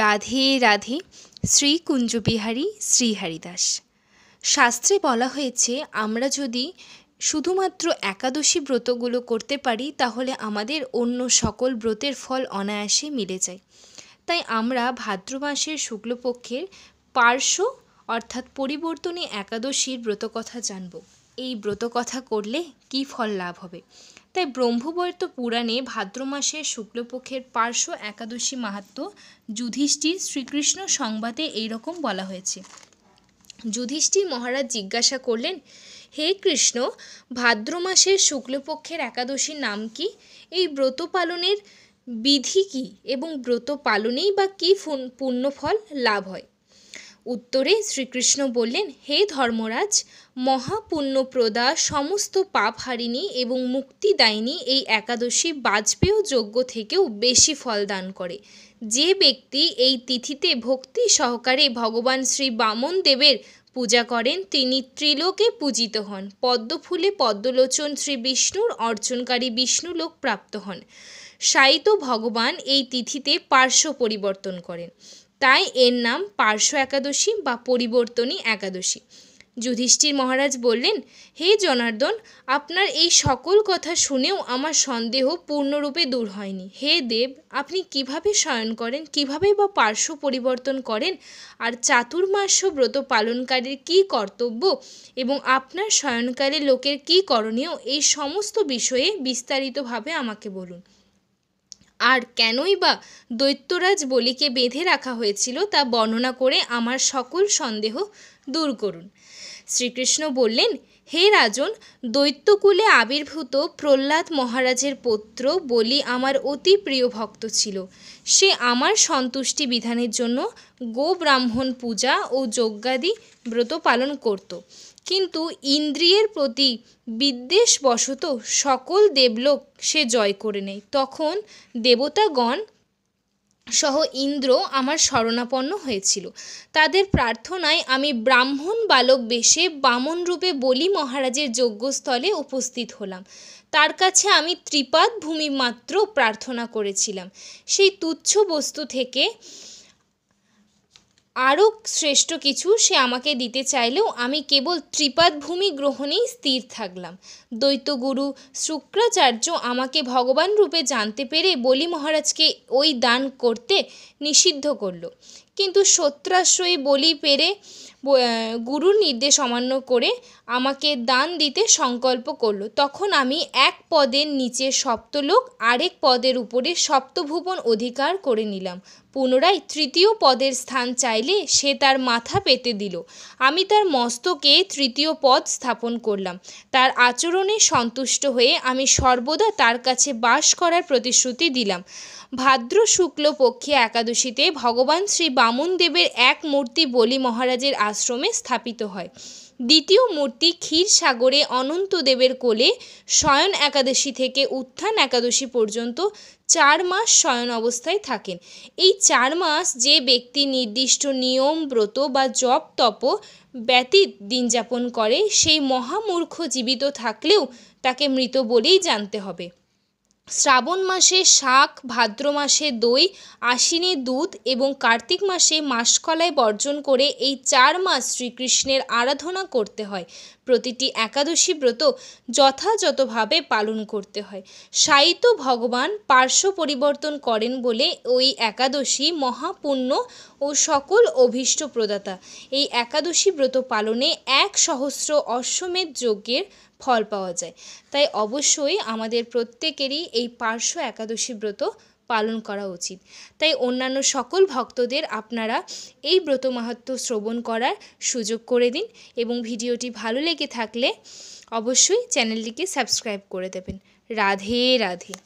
রাধে রাধে শ্রী কুঞ্জবিহারী শ্রীহারি দাস শাস্ত্রে বলা হয়েছে আমরা যদি শুধুমাত্র একাদশী ব্রতগুলো করতে পারি তাহলে আমাদের অন্য সকল ব্রতের ফল অনায়াসে মিলে যায় তাই আমরা ভাদ্র মাসের শুক্লপক্ষের পার্শ্ব অর্থাৎ পরিবর্তনী একাদশীর ব্রতকথা জানব এই ব্রতকথা করলে কি ফল লাভ হবে তাই ব্রহ্মবৈর্ত পুরাণে ভাদ্র মাসের শুক্লপক্ষের পার্শ্ব একাদশী মাহাত্ম যুধিষ্ঠির শ্রীকৃষ্ণ সংবাদে এইরকম বলা হয়েছে যুধিষ্ঠির মহারাজ জিজ্ঞাসা করলেন হে কৃষ্ণ ভাদ্র মাসের শুক্লপক্ষের একাদশীর নাম কি এই ব্রত পালনের বিধি কি এবং ব্রত পালনেই বা কী পুণ্যফল লাভ হয় উত্তরে শ্রীকৃষ্ণ বললেন হে ধর্মরাজ মহাপুণ্যপ্রদা সমস্ত পাপ হারিনী এবং মুক্তিদায়িনী এই একাদশী বাজপেয় যজ্ঞ থেকেও বেশি ফল দান করে যে ব্যক্তি এই তিথিতে ভক্তি সহকারে ভগবান শ্রী বামন দেবের পূজা করেন তিনি ত্রিলোকে পূজিত হন পদ্মফুলে পদ্মলোচন শ্রী বিষ্ণুর অর্চনকারী বিষ্ণুলোক প্রাপ্ত হন সাইত ভগবান এই তিথিতে পার্শ্ব পরিবর্তন করেন তাই এর নাম পার্শ্ব একাদশী বা পরিবর্তনী একাদশী যুধিষ্ঠির মহারাজ বললেন হে জনার্দন আপনার এই সকল কথা শুনেও আমার সন্দেহ পূর্ণরূপে দূর হয়নি হে দেব আপনি কিভাবে শয়ন করেন কিভাবে বা পার্শ্ব পরিবর্তন করেন আর চাতুর্মাস্য ব্রত পালনকারীর কি কর্তব্য এবং আপনার শয়নকালে লোকের কি করণীয় এই সমস্ত বিষয়ে বিস্তারিতভাবে আমাকে বলুন আর কেনই বা দৈত্যরাজ বলিকে বেঁধে রাখা হয়েছিল তা বর্ণনা করে আমার সকল সন্দেহ দূর করুন শ্রীকৃষ্ণ বললেন হে রাজন দৈত্যকুলে আবির্ভূত প্রহ্লাদ মহারাজের পুত্র বলি আমার অতি প্রিয় ভক্ত ছিল সে আমার সন্তুষ্টি বিধানের জন্য গো ব্রাহ্মণ পূজা ও যজ্ঞাদি ব্রত পালন করত কিন্তু ইন্দ্রিয়ের প্রতি বিদ্বেষবশত সকল দেবলোক সে জয় করে নেয় তখন দেবতাগণ সহ ইন্দ্র আমার শরণাপন্ন হয়েছিল তাদের প্রার্থনায় আমি ব্রাহ্মণ বালক বেশে বামন রূপে বলি মহারাজের যজ্ঞস্থলে উপস্থিত হলাম তার কাছে আমি ত্রিপাদ ভূমি মাত্র প্রার্থনা করেছিলাম সেই তুচ্ছ বস্তু থেকে আরও শ্রেষ্ঠ কিছু সে আমাকে দিতে চাইলেও আমি কেবল ত্রিপাদ ভূমি গ্রহণেই স্থির থাকলাম দৈত্যগুরু শুক্রাচার্য আমাকে ভগবান রূপে জানতে পেরে বলি মহারাজকে ওই দান করতে নিষিদ্ধ করল কিন্তু সত্রাশ্রয়ী বলি পেরে গুরুর নির্দেশ অমান্য করে আমাকে দান দিতে সংকল্প করল তখন আমি এক পদের নিচে সপ্তলোক আরেক পদের উপরে সপ্তভুবন অধিকার করে নিলাম পুনরায় তৃতীয় পদের স্থান চাইলে সে তার মাথা পেতে দিল আমি তার মস্তকে তৃতীয় পদ স্থাপন করলাম তার আচরণে সন্তুষ্ট হয়ে আমি সর্বদা তার কাছে বাস করার প্রতিশ্রুতি দিলাম ভাদ্র শুক্লপক্ষে একাদশীতে ভগবান শ্রী বামন দেবের এক মূর্তি বলি মহারাজের আশ আশ্রমে স্থাপিত হয় দ্বিতীয় মূর্তি ক্ষীরসাগরে অনন্তদেবের কোলে শয়ন একাদশী থেকে উত্থান একাদশী পর্যন্ত চার মাস শয়ন অবস্থায় থাকেন এই চার মাস যে ব্যক্তি নির্দিষ্ট নিয়ম ব্রত বা জপ তপ ব্যতীত দিনযাপন করে সেই মহামূর্খ জীবিত থাকলেও তাকে মৃত বলেই জানতে হবে শ্রাবণ মাসে শাক ভাদ্র মাসে দই আশ্বিনে দুধ এবং কার্তিক মাসে মাসকলায় বর্জন করে এই চার মাস শ্রীকৃষ্ণের আরাধনা করতে হয় প্রতিটি একাদশী ব্রত যথাযথভাবে পালন করতে হয় সাহিত্য ভগবান পার্শ্ব পরিবর্তন করেন বলে ওই একাদশী মহাপুণ্য ও সকল অভীষ্ট প্রদাতা এই একাদশী ব্রত পালনে এক সহস্র অশ্বমেধ যজ্ঞের ফল পাওয়া যায় তাই অবশ্যই আমাদের প্রত্যেকেরই এই পার্শ্ব একাদশী ব্রত পালন করা উচিত তাই অন্যান্য সকল ভক্তদের আপনারা এই ব্রত মাহাত্ম শ্রবণ করার সুযোগ করে দিন এবং ভিডিওটি ভালো লেগে থাকলে অবশ্যই চ্যানেলটিকে সাবস্ক্রাইব করে দেবেন রাধে রাধে